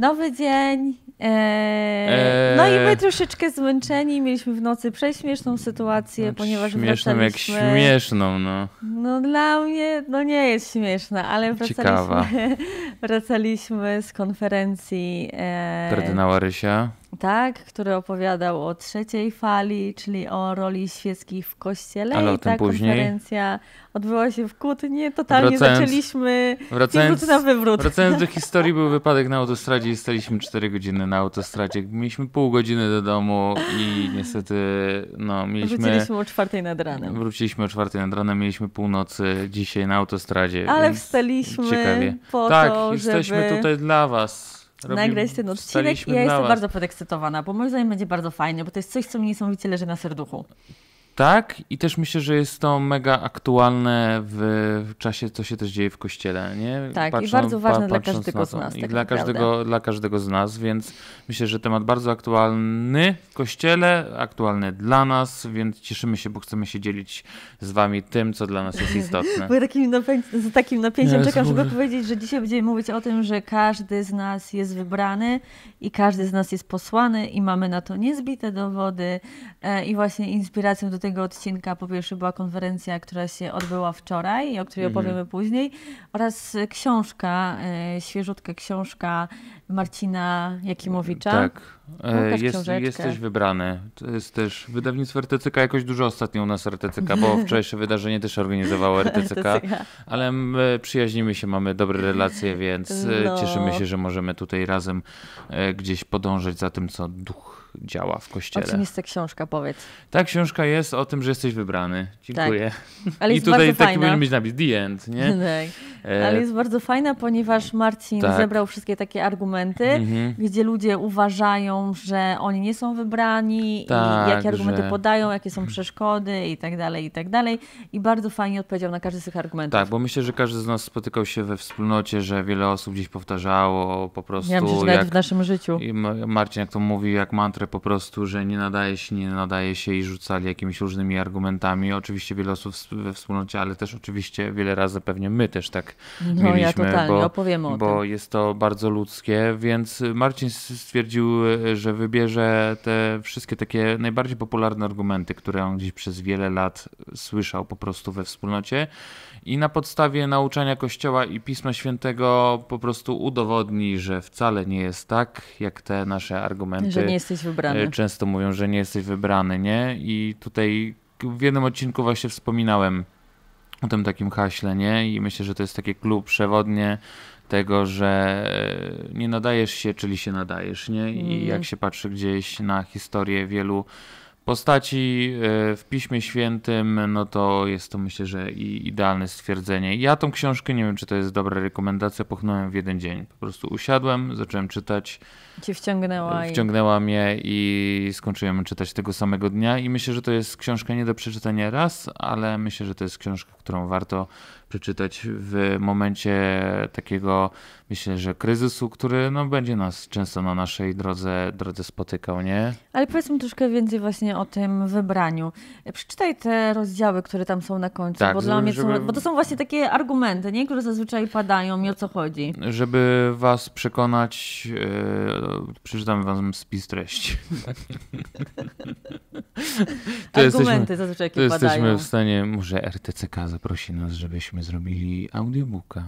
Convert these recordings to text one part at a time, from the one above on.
Nowy dzień. Eee, no i my e, troszeczkę zmęczeni, mieliśmy w nocy prześmieszną sytuację, no, ponieważ śmieszną wracaliśmy... jak śmieszną, no. No dla mnie, no nie jest śmieszna, ale wracaliśmy, Ciekawa. wracaliśmy z konferencji... E... Kardynała Rysia. Tak, który opowiadał o trzeciej fali, czyli o roli świeckich w kościele. Ale o I ta później. konferencja odbyła się w Kutnie. Totalnie wracając, zaczęliśmy wracając, na wywrót. Wracając do historii, był wypadek na autostradzie i staliśmy 4 godziny na autostradzie. Mieliśmy pół godziny do domu i niestety no mieliśmy... Wróciliśmy o czwartej nad ranem. Wróciliśmy o czwartej nad ranem, mieliśmy północy dzisiaj na autostradzie. Ale wstaliśmy ciekawie. po tak, to, jesteśmy żeby... tutaj dla was Robi... nagrać ten odcinek i ja jestem bardzo podekscytowana, bo moim zdaniem będzie bardzo fajnie, bo to jest coś, co mi niesamowicie leży na serduchu tak, i też myślę, że jest to mega aktualne w, w czasie, co się też dzieje w kościele. Nie? Tak, patrząc, i bardzo ważne pa, dla każdego z nas. I tak dla, każdego, dla każdego z nas, więc myślę, że temat bardzo aktualny w kościele, aktualny dla nas, więc cieszymy się, bo chcemy się dzielić z wami tym, co dla nas jest istotne. bo takim napięciem, z takim napięciem czekam, żeby powiedzieć, że dzisiaj będziemy mówić o tym, że każdy z nas jest wybrany i każdy z nas jest posłany i mamy na to niezbite dowody e, i właśnie inspiracją do tego tego odcinka po pierwsze była konferencja, która się odbyła wczoraj i o której mhm. opowiemy później, oraz książka, e, świeżutka książka Marcina Jakimowicza. Tak. E, jest, jesteś wybrany. To jest też wydawnictwo RTCK, jakoś dużo ostatnio u nas RTCK, bo wczorajsze wydarzenie też organizowało RTCK, RTCK, ale my e, przyjaźnimy się, mamy dobre relacje, więc no. cieszymy się, że możemy tutaj razem gdzieś podążać za tym, co duch działa w kościele. O czym jest ta książka, powiedz. Ta książka jest o tym, że jesteś wybrany. Dziękuję. Tak. Ale jest I tutaj bardzo taki powinien być napis The End, nie? Tak. E, Ale jest bardzo fajna, ponieważ Marcin tak. zebrał wszystkie takie argumenty, mhm. gdzie ludzie uważają, że oni nie są wybrani tak, i jakie tak, argumenty że... podają, jakie są mhm. przeszkody i tak dalej, i tak dalej. I bardzo fajnie odpowiedział na każdy z tych argumentów. Tak, bo myślę, że każdy z nas spotykał się we wspólnocie, że wiele osób gdzieś powtarzało po prostu. Ja myślę, jak... w naszym życiu. I Marcin, jak to mówi, jak mantra masakrę po prostu, że nie nadaje się, nie nadaje się i rzucali jakimiś różnymi argumentami. Oczywiście wiele osób we wspólnocie, ale też oczywiście wiele razy pewnie my też tak no, mieliśmy. Ja bo, opowiem o bo tym. jest to bardzo ludzkie, więc Marcin stwierdził, że wybierze te wszystkie takie najbardziej popularne argumenty, które on gdzieś przez wiele lat słyszał po prostu we wspólnocie i na podstawie nauczania Kościoła i Pisma Świętego po prostu udowodni, że wcale nie jest tak, jak te nasze argumenty. Że nie jesteś wybrany. E, często mówią, że nie jesteś wybrany, nie? I tutaj w jednym odcinku właśnie wspominałem o tym takim haśle, nie? I myślę, że to jest takie klub przewodnie tego, że e, nie nadajesz się, czyli się nadajesz, nie? I mm. jak się patrzy gdzieś na historię wielu Postaci e, w Piśmie Świętym, no to jest to myślę, że idealne stwierdzenie. Ja tą książkę, nie wiem czy to jest dobra rekomendacja, pochnąłem w jeden dzień. Po prostu usiadłem, zacząłem czytać. Cię wciągnęła. Wciągnęła i... mnie i skończyłem czytać tego samego dnia i myślę, że to jest książka nie do przeczytania raz, ale myślę, że to jest książka, którą warto przeczytać w momencie takiego, myślę, że kryzysu, który no, będzie nas często na naszej drodze, drodze spotykał, nie? Ale powiedzmy troszkę więcej właśnie o tym wybraniu. Przeczytaj te rozdziały, które tam są na końcu, tak, bo, dla mnie żeby... są, bo to są właśnie takie argumenty, nie? które zazwyczaj padają i o co chodzi. Żeby was przekonać, yy, przeczytam wam spis treści. argumenty jesteśmy, zazwyczaj jakie to padają. jesteśmy w stanie, może RTCK zaprosi nas, żebyśmy Byśmy zrobili audiobooka.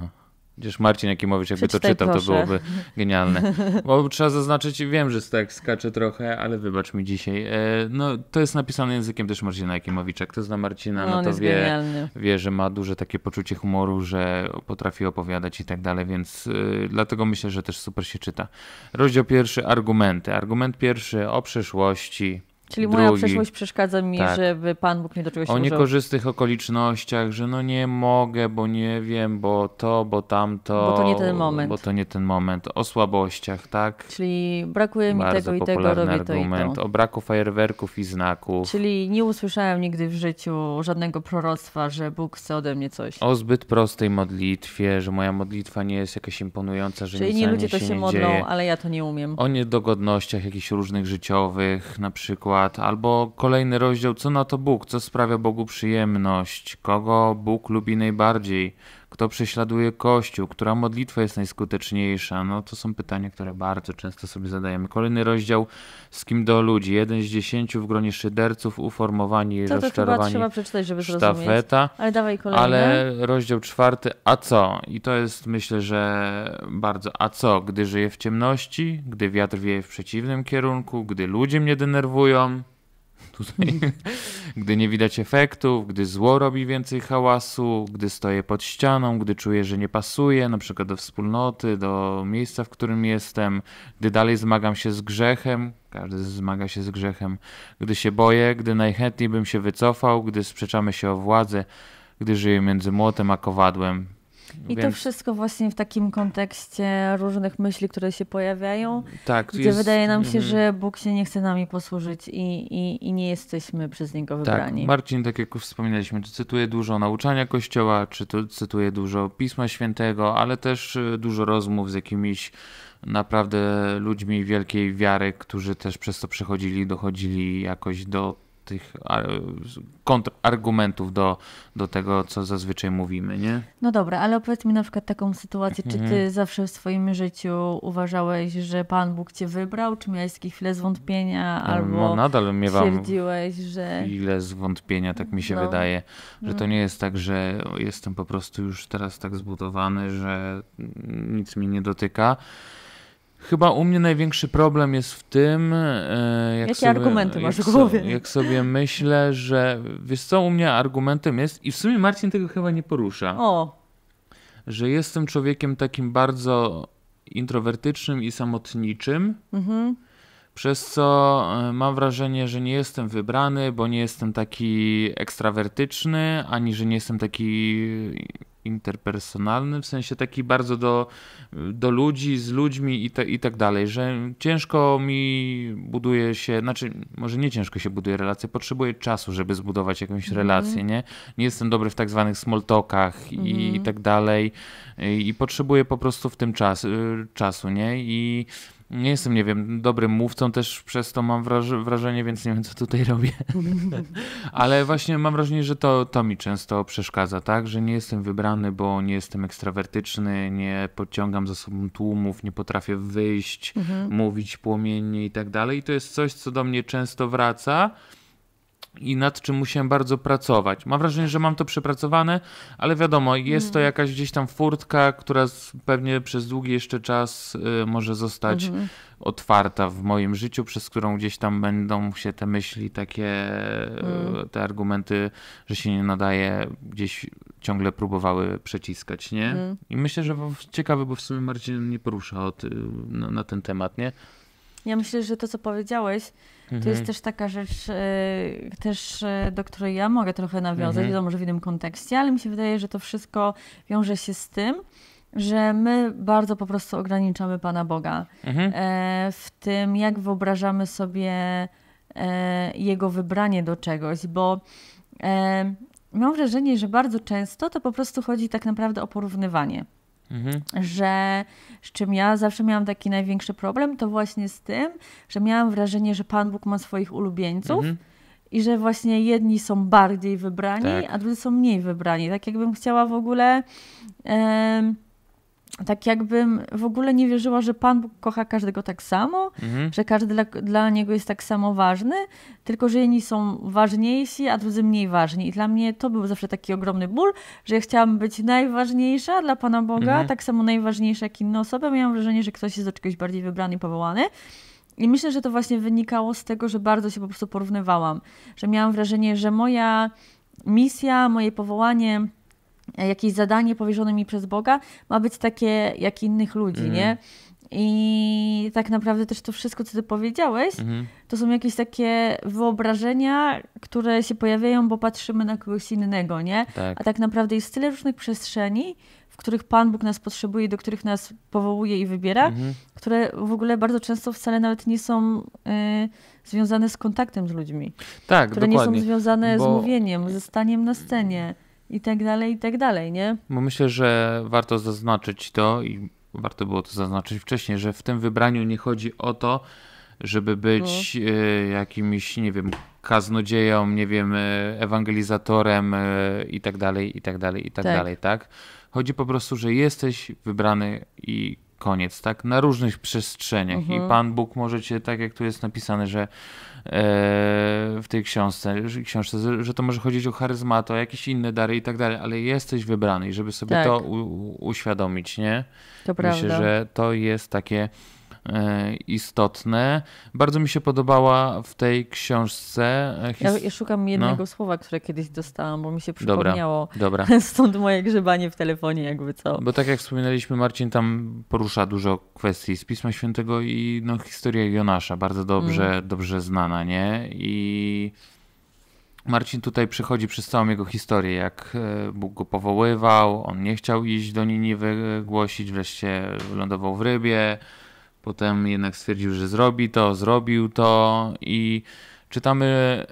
Chociaż Marcin Jakimowicz jakby Przeczytaj, to czytał, proszę. to byłoby genialne. Bo trzeba zaznaczyć, wiem, że tak skaczę trochę, ale wybacz mi dzisiaj. E, no, to jest napisane językiem też Marcina Jakimowicza. Kto zna Marcina, no, no to wie, wie, że ma duże takie poczucie humoru, że potrafi opowiadać i tak dalej, więc e, dlatego myślę, że też super się czyta. Rozdział pierwszy, argumenty. Argument pierwszy o przeszłości, Czyli drugi. moja przeszłość przeszkadza mi, tak. żeby Pan Bóg mnie do czegoś O niekorzystnych okolicznościach, że no nie mogę, bo nie wiem, bo to, bo tamto. Bo to nie ten moment. Bo to nie ten moment. O słabościach, tak? Czyli brakuje mi Bardzo tego i tego, robię argument. to i to. O braku fajerwerków i znaków. Czyli nie usłyszałem nigdy w życiu żadnego proroctwa, że Bóg chce ode mnie coś. O zbyt prostej modlitwie, że moja modlitwa nie jest jakaś imponująca, że Czyli nic inni ludzie się to się modlą, dzieje. ale ja to nie umiem. O niedogodnościach jakichś różnych życiowych, na przykład przykład, albo kolejny rozdział, co na to Bóg, co sprawia Bogu przyjemność, kogo Bóg lubi najbardziej, kto prześladuje Kościół, która modlitwa jest najskuteczniejsza? No to są pytania, które bardzo często sobie zadajemy. Kolejny rozdział z kim do ludzi. Jeden z dziesięciu w gronie szyderców, uformowani i rozczarowani. To trzeba przeczytać, żeby zrozumieć. Sztafeta. Ale dawaj kolejny. Ale rozdział czwarty, a co? I to jest myślę, że bardzo a co? Gdy żyję w ciemności, gdy wiatr wieje w przeciwnym kierunku, gdy ludzie mnie denerwują, tutaj, gdy nie widać efektów, gdy zło robi więcej hałasu, gdy stoję pod ścianą, gdy czuję, że nie pasuje, na przykład do wspólnoty, do miejsca, w którym jestem, gdy dalej zmagam się z grzechem, każdy zmaga się z grzechem, gdy się boję, gdy najchętniej bym się wycofał, gdy sprzeczamy się o władzę, gdy żyję między młotem a kowadłem, i Więc... to wszystko właśnie w takim kontekście różnych myśli, które się pojawiają, tak, gdzie jest... wydaje nam się, mhm. że Bóg się nie chce nami posłużyć i, i, i nie jesteśmy przez Niego tak, wybrani. Tak, Marcin, tak jak już wspominaliśmy, cytuję dużo nauczania Kościoła, czy cytuję dużo Pisma Świętego, ale też y, dużo rozmów z jakimiś naprawdę ludźmi wielkiej wiary, którzy też przez to przechodzili, dochodzili jakoś do tych kontrargumentów do, do tego, co zazwyczaj mówimy, nie? No dobra, ale opowiedz mi na przykład taką sytuację, czy ty mhm. zawsze w swoim życiu uważałeś, że Pan Bóg cię wybrał, czy miałeś takie chwile zwątpienia, e, albo no, nadal miewam twierdziłeś, że... Ile zwątpienia, tak mi się no. wydaje, że to mhm. nie jest tak, że jestem po prostu już teraz tak zbudowany, że nic mi nie dotyka, Chyba u mnie największy problem jest w tym, e, jak Jakie sobie, argumenty masz w głowie? So, jak sobie myślę, że wiesz co, u mnie argumentem jest, i w sumie Marcin tego chyba nie porusza, o. że jestem człowiekiem takim bardzo introwertycznym i samotniczym, mhm. przez co e, mam wrażenie, że nie jestem wybrany, bo nie jestem taki ekstrawertyczny, ani że nie jestem taki interpersonalny, w sensie taki bardzo do, do ludzi, z ludźmi i, te, i tak dalej, że ciężko mi buduje się, znaczy może nie ciężko się buduje relacje, potrzebuję czasu, żeby zbudować jakąś mm. relację, nie? Nie jestem dobry w tak zwanych small talkach mm. i, i mhm. tak dalej i, i potrzebuję po prostu w tym czas, y, czasu, nie? I nie jestem, nie wiem, dobrym mówcą też przez to mam wrażenie, więc nie wiem, co tutaj robię. Ale właśnie mam wrażenie, że to, to mi często przeszkadza, tak? Że nie jestem wybrany, bo nie jestem ekstrawertyczny, nie pociągam za sobą tłumów, nie potrafię wyjść, mhm. mówić płomiennie i tak dalej. I to jest coś, co do mnie często wraca i nad czym musiałem bardzo pracować. Mam wrażenie, że mam to przepracowane, ale wiadomo, jest mm. to jakaś gdzieś tam furtka, która pewnie przez długi jeszcze czas y, może zostać mm -hmm. otwarta w moim życiu, przez którą gdzieś tam będą się te myśli, takie y, mm. te argumenty, że się nie nadaje, gdzieś ciągle próbowały przeciskać, nie? Mhm. I myślę, że ciekawe, bo w sumie Marcin nie porusza od, na ten temat, nie? Ja myślę, że to, co powiedziałeś, mhm. to jest mhm. też taka rzecz, e, też e, do której ja mogę trochę nawiązać, mhm. wiadomo, że w innym kontekście, ale mi się wydaje, że to wszystko wiąże się z tym, że my bardzo po prostu ograniczamy Pana Boga mhm. E, w tym, jak wyobrażamy sobie Jego wybranie do czegoś, bo mam wrażenie, że bardzo często to po prostu chodzi tak naprawdę o porównywanie. Mhm. Że z czym ja zawsze miałam taki największy problem, to właśnie z tym, że miałam wrażenie, że Pan Bóg ma swoich ulubieńców. Mhm. I że właśnie jedni są bardziej wybrani, tak. a drudzy są mniej wybrani. Tak jakbym chciała w ogóle. Yy, tak jakbym w ogóle nie wierzyła, że Pan Bóg kocha każdego tak samo, mhm. że każdy dla, dla, Niego jest tak samo ważny, tylko że jedni są ważniejsi, a drudzy mniej ważni. I dla mnie to był zawsze taki ogromny ból, że ja chciałam być najważniejsza dla Pana Boga, mhm. tak samo najważniejsza jak inne osoby. Miałam wrażenie, że ktoś jest do czegoś bardziej wybrany i powołany. I myślę, że to właśnie wynikało z tego, że bardzo się po prostu porównywałam, że miałam wrażenie, że moja misja, moje powołanie E, jakieś zadanie powierzone mi przez Boga ma być takie jak innych ludzi, mm. nie? Mhm. I tak naprawdę też to wszystko, co ty powiedziałeś, mm. to są jakieś takie wyobrażenia, które się pojawiają, bo patrzymy na kogoś innego, nie? Tak. A tak naprawdę jest tyle różnych przestrzeni, w których Pan Bóg nas potrzebuje, do których nas powołuje i wybiera, mhm. które w ogóle bardzo często wcale nawet nie są y, związane z kontaktem z ludźmi. Tak, które dokładnie. nie są związane bo... z mówieniem, ze staniem na scenie i tak dalej, i tak dalej, nie? Bo myślę, że warto zaznaczyć to i warto było to zaznaczyć wcześniej, że w tym wybraniu nie chodzi o to, żeby być no. y, jakimś, nie wiem, kaznodzieją, nie wiem, e, ewangelizatorem y, i tak dalej, i tak dalej, i tak, tak dalej, tak? Chodzi po prostu, że jesteś wybrany i koniec, tak? Na różnych przestrzeniach mhm. i Pan Bóg może cię, tak jak tu jest napisane, że E, w tej książce, że, książce, że to może chodzić o charyzmatę, o jakieś inne dary i tak dalej, ale jesteś wybrany i żeby sobie tak. to u, u, uświadomić, nie? To Myślę, prawda. że to jest takie E, istotne. Bardzo mi się podobała w tej książce. E, his... Ja, ja, szukam jednego no. słowa, które kiedyś dostałam, bo mi się przypomniało. Dobra, dobra. Stąd moje grzebanie w telefonie, jakby co. Bo tak jak wspominaliśmy, Marcin tam porusza dużo kwestii z Pisma Świętego i no, historia Jonasza, bardzo dobrze, mm. dobrze znana, nie? I. Marcin tutaj przechodzi przez całą jego historię, jak e, Bóg go powoływał, on nie chciał iść do Niniwy głosić, wreszcie lądował w rybie, Potem jednak stwierdził, że zrobi to, zrobił to i czytamy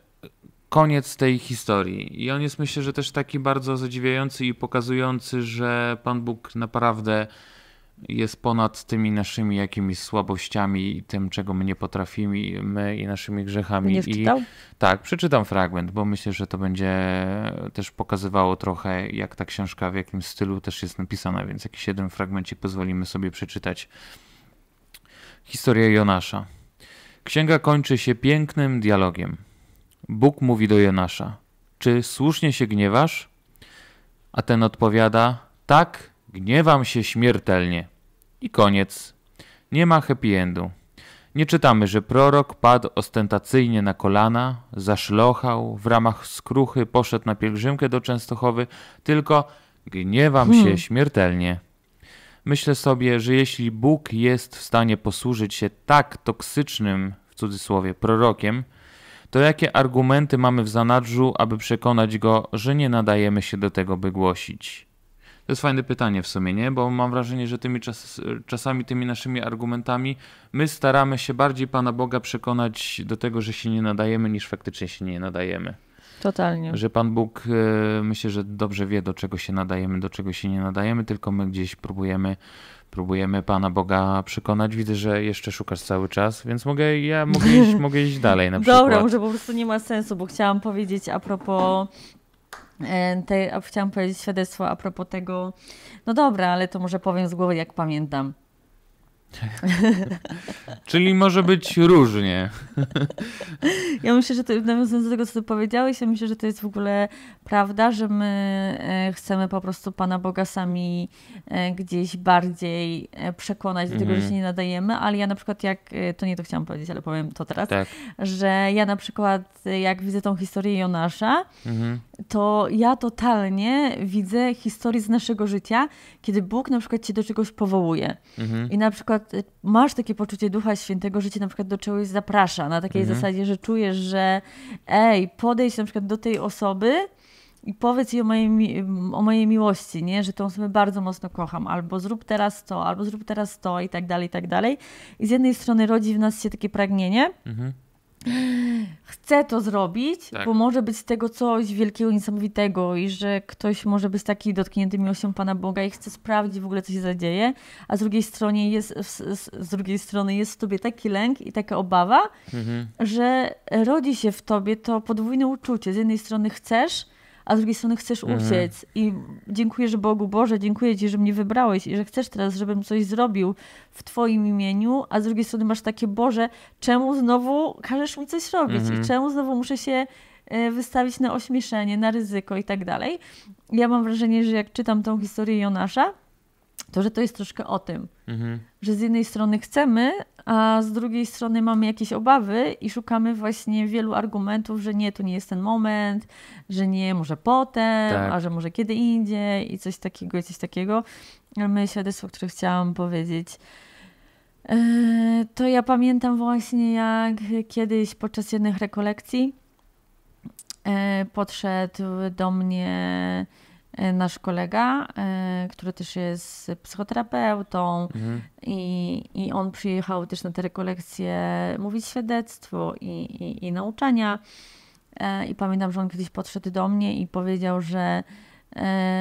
koniec tej historii. I on jest myślę, że też taki bardzo zadziwiający i pokazujący, że Pan Bóg naprawdę jest ponad tymi naszymi jakimiś słabościami i tym, czego my nie potrafimy my i naszymi grzechami. Nie wczytał? I tak, przeczytam fragment, bo myślę, że to będzie też pokazywało trochę, jak ta książka, w jakim stylu też jest napisana, więc jakiś jeden fragmencik pozwolimy sobie przeczytać. Historia Jonasza. Księga kończy się pięknym dialogiem. Bóg mówi do Jonasza: Czy słusznie się gniewasz? A ten odpowiada: Tak, gniewam się śmiertelnie. I koniec. Nie ma happy endu. Nie czytamy, że prorok padł ostentacyjnie na kolana, zaszlochał, w ramach skruchy poszedł na pielgrzymkę do Częstochowy, tylko gniewam hmm. się śmiertelnie. Myślę sobie, że jeśli Bóg jest w stanie posłużyć się tak toksycznym, w cudzysłowie, prorokiem, to jakie argumenty mamy w zanadrzu, aby przekonać go, że nie nadajemy się do tego, by głosić? To jest fajne pytanie w sumie, nie? Bo mam wrażenie, że tymi czas, czasami tymi naszymi argumentami my staramy się bardziej Pana Boga przekonać do tego, że się nie nadajemy, niż faktycznie się nie nadajemy. Totalnie. Że Pan Bóg e, myślę, że dobrze wie, do czego się nadajemy, do czego się nie nadajemy, tylko my gdzieś próbujemy próbujemy Pana Boga przekonać. Widzę, że jeszcze szukasz cały czas, więc mogę, ja mogę iść, mogę iść dalej na przykład. Dobra, może po prostu nie ma sensu, bo chciałam powiedzieć a propos e, tej, chciałam powiedzieć świadectwo a propos tego, no dobra, ale to może powiem z głowy, jak pamiętam. Czyli może być różnie. ja myślę, że to nawiązując do tego, co ty powiedziałeś, ja myślę, że to jest w ogóle prawda, że my e, chcemy po prostu Pana Boga sami e, gdzieś bardziej e, przekonać do tego, mm. że się mhm. nie nadajemy, ale ja na przykład jak, to nie to chciałam powiedzieć, ale powiem to teraz, tak. że ja na przykład jak widzę tą historię Jonasza, mm. to ja totalnie widzę historię z naszego życia, kiedy Bóg na przykład cię do czegoś powołuje. Mm. I na przykład przykład y, masz takie poczucie Ducha Świętego, że cię na przykład do czegoś zaprasza, na takiej mhm. zasadzie, że czujesz, że ej, podejdź na przykład do tej osoby i powiedz jej o mojej, mm, o mojej miłości, nie? że tą osobę bardzo mocno kocham, albo zrób teraz to, albo zrób teraz to i tak dalej, i tak dalej. I z jednej strony rodzi w nas się takie pragnienie, mhm chce to zrobić, tak. bo może być z tego coś wielkiego, niesamowitego i że ktoś może być taki dotknięty miłością Pana Boga i chce sprawdzić w ogóle, co się zadzieje, a z drugiej strony jest, z drugiej strony jest w tobie taki lęk i taka obawa, mhm. że rodzi się w tobie to podwójne uczucie. Z jednej strony chcesz, a z drugiej strony chcesz mhm. uciec i dziękujesz Bogu, Boże, dziękuję Ci, że mnie wybrałeś i że chcesz teraz, żebym coś zrobił w Twoim imieniu, a z drugiej strony masz takie, Boże, czemu znowu każesz mi coś robić mhm. i czemu znowu muszę się e, wystawić na ośmieszenie, na ryzyko i tak dalej. Ja mam wrażenie, że jak czytam tą historię Jonasza, to że to jest troszkę o tym, mhm. że z jednej strony chcemy, a z drugiej strony mamy jakieś obawy i szukamy właśnie wielu argumentów, że nie, to nie jest ten moment, że nie, może potem, tak. a że może kiedy indziej i coś takiego, coś takiego. My świadectwo, które chciałam powiedzieć, e, to ja pamiętam właśnie jak kiedyś podczas jednych rekolekcji e, podszedł do mnie E, nasz kolega, e, który też jest psychoterapeutą mhm. i, i on przyjechał też na te rekolekcje mówić świadectwo i, i, i nauczania. E, I pamiętam, że on kiedyś podszedł do mnie i powiedział, że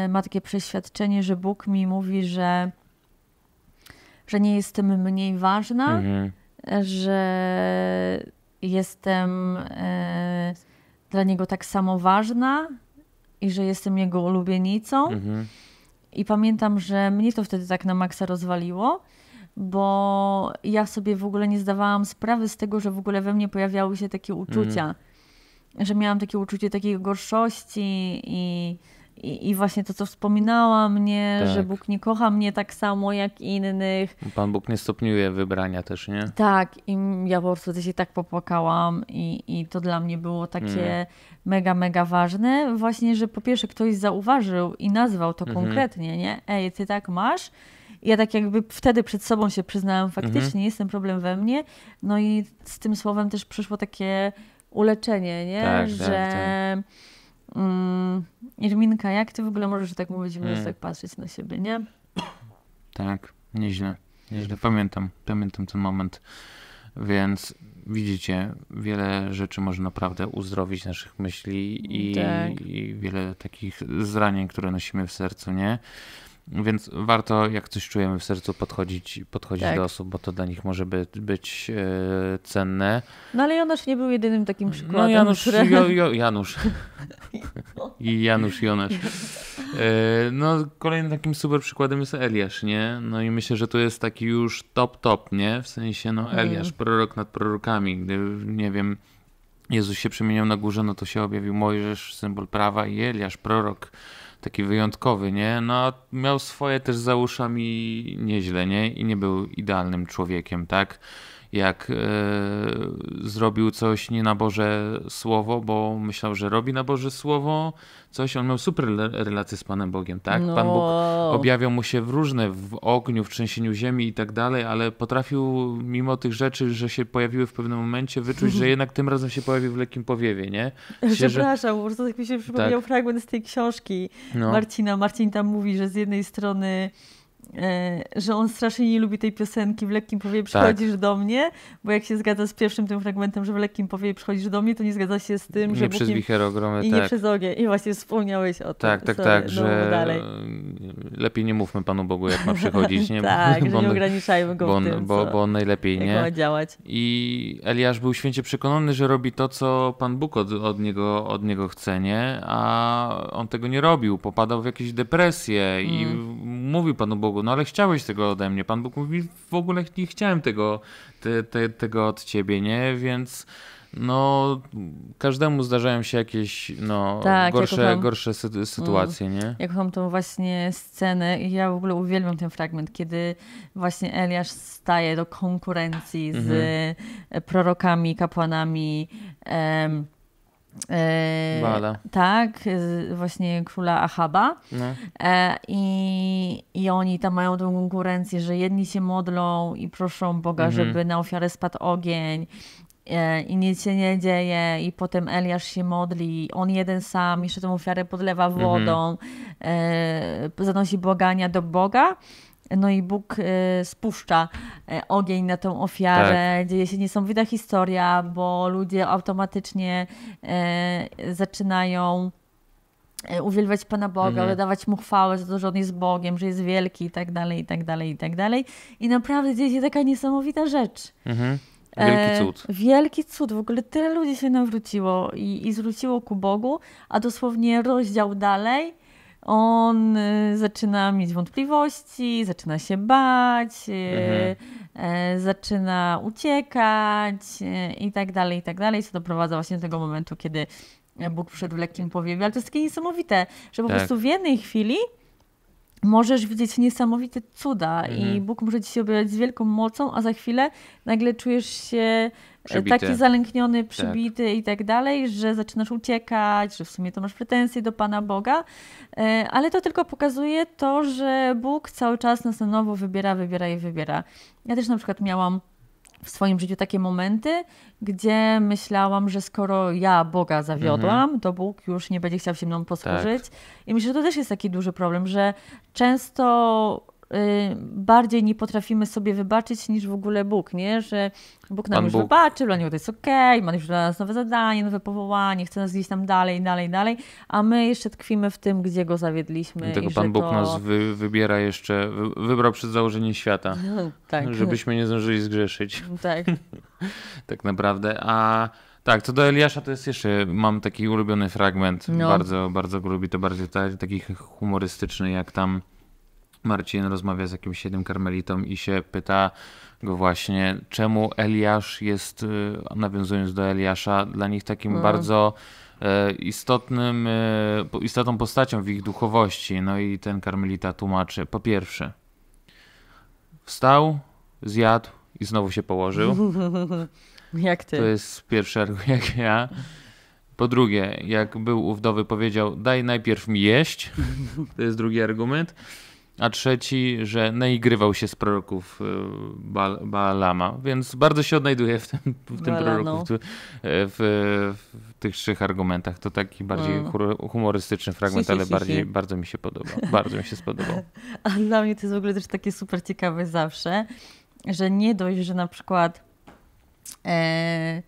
ma takie przeświadczenie, że Bóg mi mówi, że, że nie jestem mniej ważna, mhm. że jestem dla niego tak samo ważna, i że jestem jego ulubienicą. Mhm. I pamiętam, że mnie to wtedy tak na maksa rozwaliło, bo ja sobie w ogóle nie zdawałam sprawy z tego, że w ogóle we mnie pojawiały się takie uczucia. Mhm. Że miałam takie uczucie takiej gorszości i i, I, właśnie to, co wspominała mnie, tak. że Bóg nie kocha mnie tak samo jak innych. Pan Bóg nie stopniuje wybrania też, nie? Tak, i ja po prostu się tak popłakałam, i, i to dla mnie było takie mm. mega, mega ważne. Właśnie, że po pierwsze ktoś zauważył i nazwał to mhm. konkretnie, nie? Ej, ty tak masz. ja tak jakby wtedy przed sobą się przyznałam, mhm. faktycznie mhm. jest ten problem we mnie. No i z tym słowem też przyszło takie uleczenie, nie? Tak, że. Tak, tak. Mm, Irminka, jak ty w ogóle możesz tak mówić, możesz hmm. tak patrzeć na siebie, nie? Tak, nieźle. Nieźle. Pamiętam, pamiętam ten moment. Więc widzicie, wiele rzeczy może naprawdę uzdrowić naszych myśli i, tak. i wiele takich zranień, które nosimy w sercu, nie? Więc warto, jak coś czujemy w sercu, podchodzić, podchodzić tak. do osób, bo to dla nich może być e, cenne. No ale Janusz nie był jedynym takim no, przykładem. No Janusz, jo, jo, Janusz. I Janusz Jonasz. E, no kolejnym takim super przykładem jest Eliasz, nie? No i myślę, że to jest taki już top top, nie? W sensie no mhm. Eliasz, prorok nad prorokami, gdy nie wiem, Jezus się przemienił na górze, no to się objawił Mojżesz, symbol prawa i Eliasz, prorok taki wyjątkowy, nie? No, miał swoje też za uszami nieźle, nie? I nie był idealnym człowiekiem, tak? jak e, zrobił coś nie na Boże Słowo, bo myślał, że robi na Boże Słowo coś. On miał super relacje z Panem Bogiem, tak? No. Pan Bóg no. objawiał mu się w różne, w ogniu, w trzęsieniu ziemi i tak dalej, ale potrafił mimo tych rzeczy, że się pojawiły w pewnym momencie, wyczuć, że jednak tym razem się pojawił w lekkim powiewie, nie? Się, Przepraszam, że... po prostu tak mi się przypomniał tak. fragment z tej książki no. Marcina. Marcin tam mówi, że z jednej strony E, że on strasznie nie lubi tej piosenki w lekkim powie tak. przychodzisz tak. do mnie, bo jak się zgadza z pierwszym tym fragmentem, że w lekkim powie przychodzisz do mnie, to nie zgadza się z tym, nie że przez wicher ogromy, i tak. nie przez ogień. I właśnie wspomniałeś o tak, tym. Tak, tak, tak, no, że dalej. lepiej nie mówmy Panu Bogu, jak ma przychodzić, nie? tak, bo, że nie ograniczajmy go bo on, w tym, bo, bo on najlepiej, nie? ma działać. I Eliasz był święcie przekonany, że robi to, co Pan Bóg od, od, niego, od niego chce, nie? A on tego nie robił, popadał w jakieś depresje mm. i mówił Panu Bogu Bogu, no ale chciałeś tego ode mnie. Pan Bóg mówi, w ogóle nie chciałem tego, te, te, tego od ciebie, nie? Więc no, każdemu zdarzają się jakieś no, tak, gorsze, ja kocham, gorsze sy sytuacje, mm. nie? Ja kocham tą właśnie scenę i ja w ogóle uwielbiam ten fragment, kiedy właśnie Eliasz staje do konkurencji z mhm. e, prorokami, kapłanami. Em, Bala. E, tak, właśnie króla Ahaba. No. E, I, I oni tam mają tą konkurencję, że jedni się modlą i proszą Boga, mhm. żeby na ofiarę spadł ogień, e, i nic się nie dzieje i potem Eliasz się modli, on jeden sam jeszcze tą ofiarę podlewa mhm. wodą, mhm. zanosi błagania do Boga no i Bóg e, spuszcza e, ogień na tą ofiarę, tak. dzieje się niesamowita historia, bo ludzie automatycznie e, zaczynają uwielbiać Pana Boga, mhm. oddawać Mu chwałę za to, że On jest Bogiem, że jest wielki i tak dalej, i tak dalej, i tak dalej. I naprawdę dzieje się taka niesamowita rzecz. Mhm. Wielki cud. E, wielki cud. W ogóle tyle ludzi się nawróciło i, i zwróciło ku Bogu, a dosłownie rozdział dalej on y, zaczyna mieć wątpliwości, zaczyna się bać, y, mhm. E, zaczyna uciekać y, i tak dalej, i tak dalej, co doprowadza właśnie do tego momentu, kiedy Bóg przyszedł w lekkim powiewie. Ale to jest takie niesamowite, że po tak. prostu w jednej chwili możesz widzieć niesamowite cuda mhm. i Bóg może ci się objawiać z wielką mocą, a za chwilę nagle czujesz się Przybity. taki zalękniony, tak. przybity tak. i tak dalej, że zaczynasz uciekać, że w sumie to masz pretensje do Pana Boga, e, ale to tylko pokazuje to, że Bóg cały czas nas na nowo wybiera, wybiera i wybiera. Ja też na przykład miałam w swoim życiu takie momenty, gdzie myślałam, że skoro ja Boga zawiodłam, mhm. to Bóg już nie będzie chciał się mną posłużyć. Tak. I myślę, że to też jest taki duży problem, że często Y, bardziej nie potrafimy sobie wybaczyć niż w ogóle Bóg, nie? Że Bóg nam Pan już Bóg. wybaczył, dla niego to jest okej, okay, ma już dla nas nowe zadanie, nowe powołanie, chce nas gdzieś tam dalej, dalej, dalej, a my jeszcze tkwimy w tym, gdzie go zawiedliśmy. I tego i Pan Bóg to... nas wy, wybiera jeszcze, wybrał przed założeniem świata, no, tak. żebyśmy nie zdążyli zgrzeszyć. No, tak. tak naprawdę, a... Tak, co do Eliasza to jest jeszcze, mam taki ulubiony fragment, no. bardzo, bardzo go lubię, to bardziej taki humorystyczny, jak tam Marcin rozmawia z jakimś siedem karmelitą i się pyta go właśnie, czemu Eliasz jest, y, nawiązując do Eliasza, dla nich takim mm. bardzo e, istotnym, e, istotną postacią w ich duchowości. No i ten karmelita tłumaczy. Po pierwsze, wstał, zjadł i znowu się położył. jak ty. To jest pierwszy argument, jak ja. Po drugie, jak był u wdowy, powiedział, daj najpierw mi jeść. To jest drugi argument a trzeci, że naigrywał się z proroków e, ba więc bardzo się odnajduje w tym, w tym proroku, w, e, w, w, tych trzech argumentach. To taki bardziej mm. humorystyczny fragment, ale bardziej, bardzo mi się podoba. Bardzo mi się spodobał. A dla mnie to jest w ogóle też takie super ciekawe zawsze, że nie dość, że na przykład... E,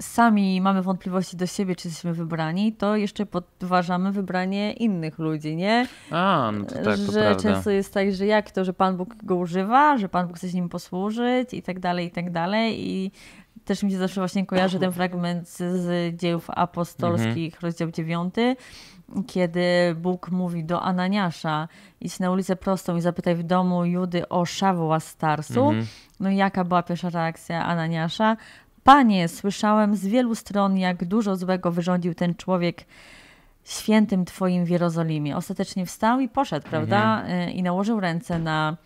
sami mamy wątpliwości do siebie, czy jesteśmy wybrani, to jeszcze podważamy wybranie innych ludzi, nie? A, no to tak, że to prawda. często jest tak, że jak to, że Pan Bóg go używa, że Pan Bóg chce z nim posłużyć i tak dalej, i tak dalej. I też mi się zawsze właśnie kojarzy ten fragment z dziejów apostolskich, mhm. rozdział 9, kiedy Bóg mówi do Ananiasza: idź na ulicę prostą i zapytaj w domu Judy o Szawoła Starsu. Mhm. No jaka była pierwsza reakcja Ananiasza? Panie, słyszałem z wielu stron, jak dużo złego wyrządził ten człowiek świętym Twoim w Jerozolimie. Ostatecznie wstał i poszedł, mhm. prawda? Mhm. I nałożył ręce na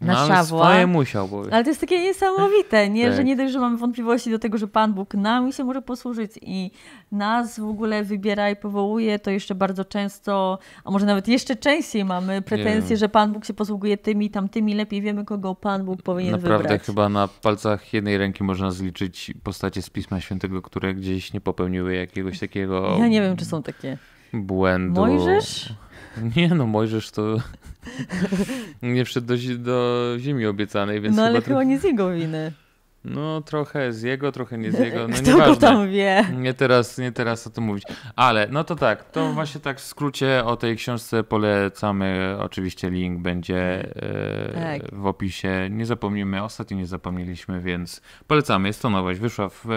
no, na no, Swoje musiał być. Ale to jest takie niesamowite, nie? tak. że nie dość, że mamy wątpliwości do tego, że Pan Bóg nam się może posłużyć i nas w ogóle wybiera i powołuje, to jeszcze bardzo często, a może nawet jeszcze częściej mamy pretensje, że Pan Bóg się posługuje tymi, tamtymi, lepiej wiemy, kogo Pan Bóg powinien Naprawdę, wybrać. Naprawdę chyba na palcach jednej ręki można zliczyć postacie z Pisma Świętego, które gdzieś nie popełniły jakiegoś takiego... Ja nie wiem, czy są takie... Błędu. Mojżesz? Nie no, Mojżesz to nie wszedł do, do ziemi obiecanej, więc No ale chyba, chyba nie z jego winy. No trochę z jego, trochę nie z jego. No, Kto go tam wie? Nie teraz, nie teraz o tym mówić. Ale no to tak, to właśnie tak w skrócie o tej książce polecamy. Oczywiście link będzie e, Tak. w opisie. Nie zapomnimy, ostatnio nie zapomnieliśmy, więc polecamy. Jest to nowość, wyszła w, e,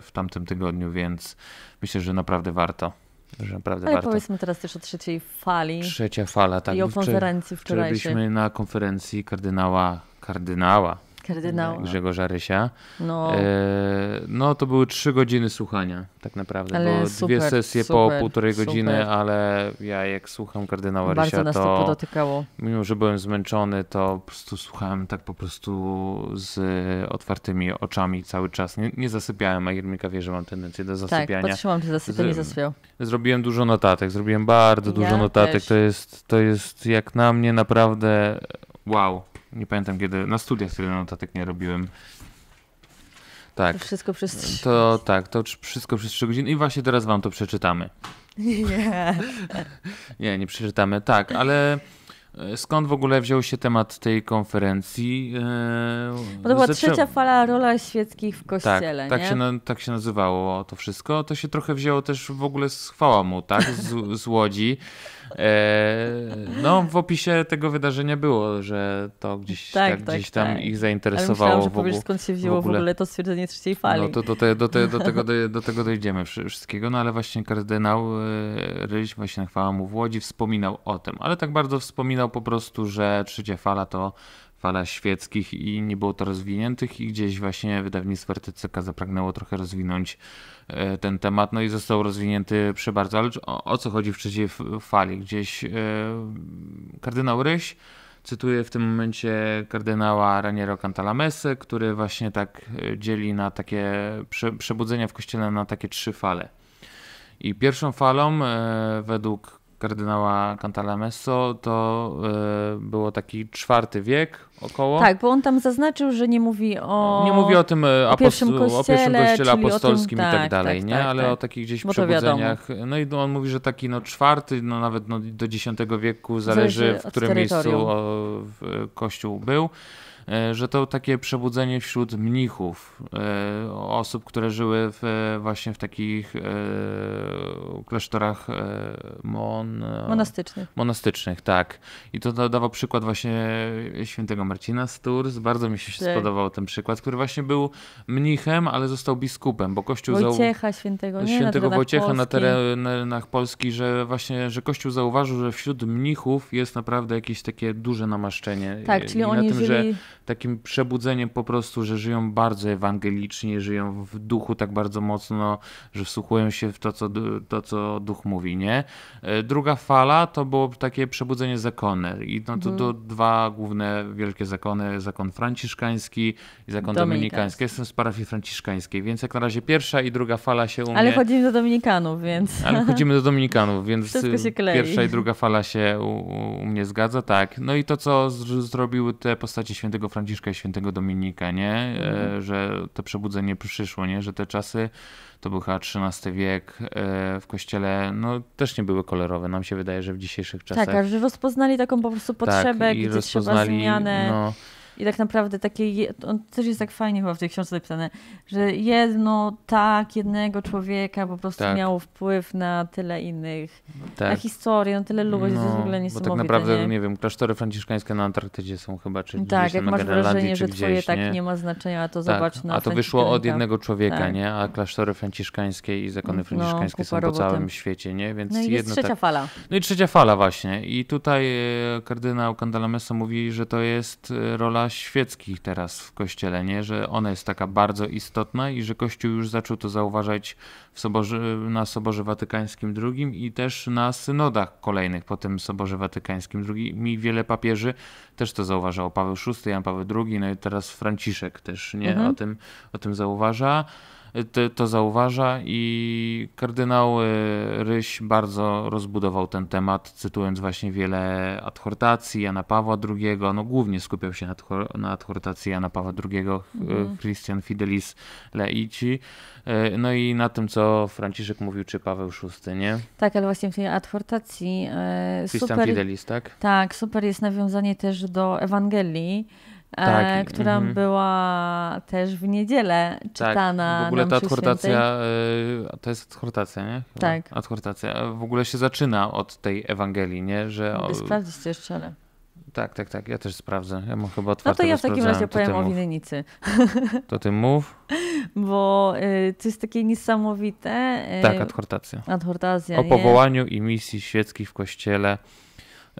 w tamtym tygodniu, więc myślę, że naprawdę warto że naprawdę Ale warto. powiedzmy teraz też o trzeciej fali. Trzecia fala, tak. I o konferencji wczorajszej. Byliśmy na konferencji kardynała, kardynała kardynała. E, Grzegorza Rysia. No. E, no to były trzy godziny słuchania tak naprawdę, ale bo super, dwie sesje super, po półtorej super. godziny, ale ja jak słucham kardynała Bardzo Rysia, nas to, to podotykało. mimo, że byłem zmęczony, to po prostu słuchałem tak po prostu z e, otwartymi oczami cały czas. Nie, nie zasypiałem, a Jermika wie, że mam tendencję do tak, zasypiania. Tak, patrzyłam, czy zasypia, nie zasypiał. Zrobiłem dużo notatek, zrobiłem bardzo dużo ja notatek. To jest, to jest jak na mnie naprawdę e, wow nie pamiętam kiedy, na studiach tyle notatek nie robiłem. Tak. To wszystko przez To tak, to wszystko przez 3 godziny i właśnie teraz wam to przeczytamy. Nie. nie, nie przeczytamy, tak, ale E, skąd w ogóle wziął się temat tej konferencji? E, Bo to była trzecia fala rola świeckich w kościele. Tak, tak, Się, tak się nazywało to wszystko. To się trochę wzięło też w ogóle z chwała mu, tak? Z, z Łodzi. E, no, w opisie tego wydarzenia było, że to gdzieś, tak, tak, tak gdzieś tam tak. ich zainteresowało. Ale myślałam, że powiesz, ogóle, skąd się wzięło w ogóle... w ogóle, to stwierdzenie trzeciej fali. No to do, te, do, te, do, tego, do, do tego dojdziemy wszystkiego, no ale właśnie kardynał Ryś, właśnie chwała mu w Łodzi, wspominał o tym, ale tak bardzo wspominał po prostu, że trzecia fala to fala świeckich i nie było to rozwiniętych i gdzieś właśnie wydawnictwo RTCK zapragnęło trochę rozwinąć e, ten temat, no i został rozwinięty przebardzo. Ale o, o co chodzi w trzeciej fali? Gdzieś yy, kardynał Ryś cytuję w tym momencie kardynała Raniero Cantalamese, który właśnie tak e, dzieli na takie przebudzenia w kościele na takie trzy fale. I pierwszą falą, według kardynała Cantalamesso, to y, było taki czwarty wiek około. Tak, bo on tam zaznaczył, że nie mówi o. No, nie mówi o tym e, o pierwszym kościele, o pierwszym kościele apostolskim tym, tak, i tak dalej, tak, nie? Tak, Ale tak. o takich gdzieś przebudzeniach. No i on mówi, że taki no czwarty, no nawet no, do X wieku zależy, zależy w którym miejscu o, w, kościół był. E, że to takie przebudzenie wśród mnichów, e, osób, które żyły w, e, właśnie w takich klasztorach mon... monastycznych. monastycznych. Tak. I to dawał przykład właśnie świętego Marcina Sturz. Bardzo mi się tak. spodobał ten przykład, który właśnie był mnichem, ale został biskupem, bo Kościół... Wojciecha zau... świętego, nie Świętego na Wojciecha Polski. na terenach Polski, że właśnie, że Kościół zauważył, że wśród mnichów jest naprawdę jakieś takie duże namaszczenie. Tak, czyli I oni tym, żyli... że takim przebudzeniem po prostu, że żyją bardzo ewangelicznie, żyją w duchu tak bardzo mocno, że wsłuchują się w to, co, to, co duch mówi, nie? E, druga fala to było takie przebudzenie zakony i no to, to mhm. dwa główne wielkie zakony, zakon franciszkański i zakon dominikański. Jestem z parafii franciszkańskiej, więc jak na razie pierwsza i druga fala się u mnie... Ale chodzimy do dominikanów, więc... Ale chodzimy do dominikanów, więc pierwsza i druga fala się u, u mnie zgadza, tak. No i to, co z, zrobiły te postacie świętego świętego Franciszka i świętego Dominika, nie? Mhm. E, że to przebudzenie przyszło, nie? Że te czasy, to był chyba XIII wiek e, w kościele, no też nie były kolorowe. Nam się wydaje, że w dzisiejszych tak, czasach... Tak, że rozpoznali taką po prostu tak, potrzebę, tak, gdzie trzeba zmianę. No, i tak naprawdę takie, on też jest tak fajnie chyba w tej książce napisane, że jedno tak, jednego człowieka po prostu tak. miało wpływ na tyle innych, tak. na historię, na no tyle ludzi, no, to jest w no, ogóle niesamowite. Bo tak naprawdę, nie? nie? wiem, klasztory franciszkańskie na Antarktydzie są chyba, czy Tak, jak masz wrażenie, że gdzieś, twoje tak nie? tak nie ma znaczenia, a to tak. zobacz na A to wyszło od jednego człowieka, tak. nie? A klasztory franciszkańskie i zakony no, franciszkańskie no, są po całym świecie, nie? Więc no i jest tak- trzecia fala. No i trzecia fala właśnie. I tutaj e, kardynał Candelamesso mówi, że to jest e, rola świeckich teraz w kościele, nie? że ona jest taka bardzo istotna i że Kościół już zaczął to zauważać w soborze, na Soborze Watykańskim II i też na synodach kolejnych po tym Soborze Watykańskim II. Mi wiele papieży też to zauważało. Paweł VI, Jan Paweł II, no i teraz Franciszek też nie? Mhm. O, tym, o tym zauważa to, zauważa i kardynał Ryś bardzo rozbudował ten temat, cytując właśnie wiele adhortacji Jana Pawła II, no głównie skupiał się na adhortacji Jana Pawła II, mhm. Christian Fidelis Leici, e, no i na tym, co Franciszek mówił, czy Paweł VI, nie? Tak, ale właśnie w tej adhortacji e, Christian super, Fidelis, tak? Tak, super jest nawiązanie też do Ewangelii, E, tak, która mm. była też w niedzielę tak, czytana. Tak, w ogóle ta adhortacja, e, to jest adhortacja, nie? Chyba. Tak. Adhortacja e, w ogóle się zaczyna od tej Ewangelii, nie? Że... O... Sprawdzić jeszcze, ale... Tak, tak, tak. Ja też sprawdzę. Ja mam chyba otwarte. No to ja w takim razie powiem o winnicy. To ty mów. Bo y, to jest takie niesamowite. Y, tak, adhortacja. Adhortacja. O powołaniu i misji świeckich w kościele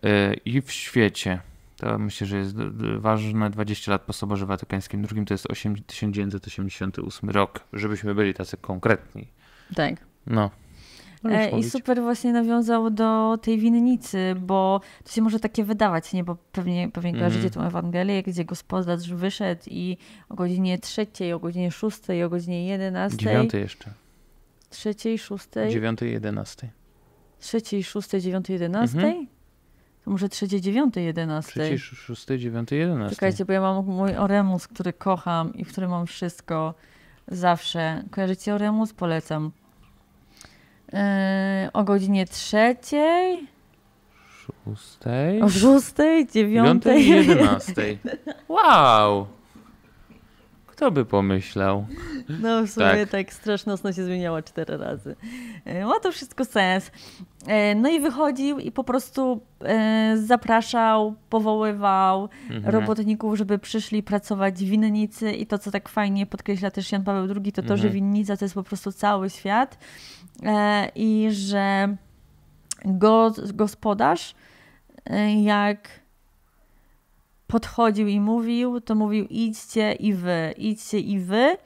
y, i w świecie. To myślę, że jest ważne. 20 lat po Soborze Watykańskim II to jest 8, 1988 rok, żebyśmy byli tacy konkretni. Tak. No. E, I super właśnie nawiązał do tej winnicy, bo to się może takie wydawać, nie? Bo pewnie, pewnie mm. kojarzycie tą Ewangelię, gdzie gospodarz wyszedł i o godzinie trzeciej, o godzinie szóstej, o godzinie jedenastej. Dziewiątej jeszcze. Trzeciej, szóstej. Dziewiątej, jedenastej. Trzeciej, szóstej, dziewiątej, jedenastej? Mhm. To może 3, 9, 11. 3, 6, 9, 11. Czekajcie, bo ja mam mój Oremus, który kocham i w którym mam wszystko zawsze. Kojarzycie Oremus? Polecam. Yy, o godzinie 3. Szóstej. O 6, 9, Dziewiątej i Wow! Kto by pomyślał? No w sumie tak, tak strasznie mocno się zmieniała cztery razy. E, ma to wszystko sens. E, no i wychodził i po prostu e, zapraszał, powoływał mhm. robotników, żeby przyszli pracować w winnicy i to, co tak fajnie podkreśla też Jan Paweł II, to to, mhm. że winnica to jest po prostu cały świat i że gospodarz jak podchodził i mówił, to mówił idźcie i wy, idźcie i wy,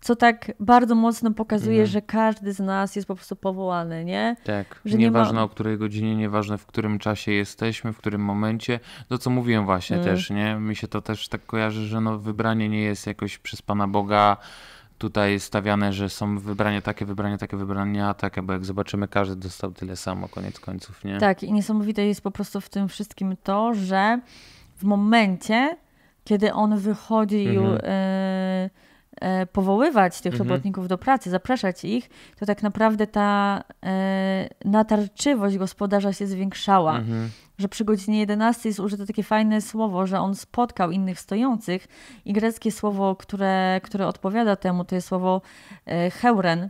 co tak bardzo mocno pokazuje, mhm. że każdy z nas jest po prostu powołany, nie? Tak, że nieważne nie ma... o której godzinie, nieważne w którym czasie jesteśmy, w którym momencie, to co mówiłem właśnie mhm. też, nie? Mi się to też tak kojarzy, że no wybranie nie jest jakoś przez Pana Boga tutaj stawiane, że są wybrania takie, wybrania takie, wybrania takie, bo jak zobaczymy, każdy dostał tyle samo, koniec końców, nie? Tak, i niesamowite jest po prostu w tym wszystkim to, że w momencie, kiedy on wychodził mhm. e, e, powoływać tych mhm. robotników do pracy, zapraszać ich, to tak naprawdę ta e, natarczywość gospodarza się zwiększała. Mhm. Że przy godzinie 11 jest użyte takie fajne słowo, że on spotkał innych stojących i greckie słowo, które, które odpowiada temu, to jest słowo e, heuren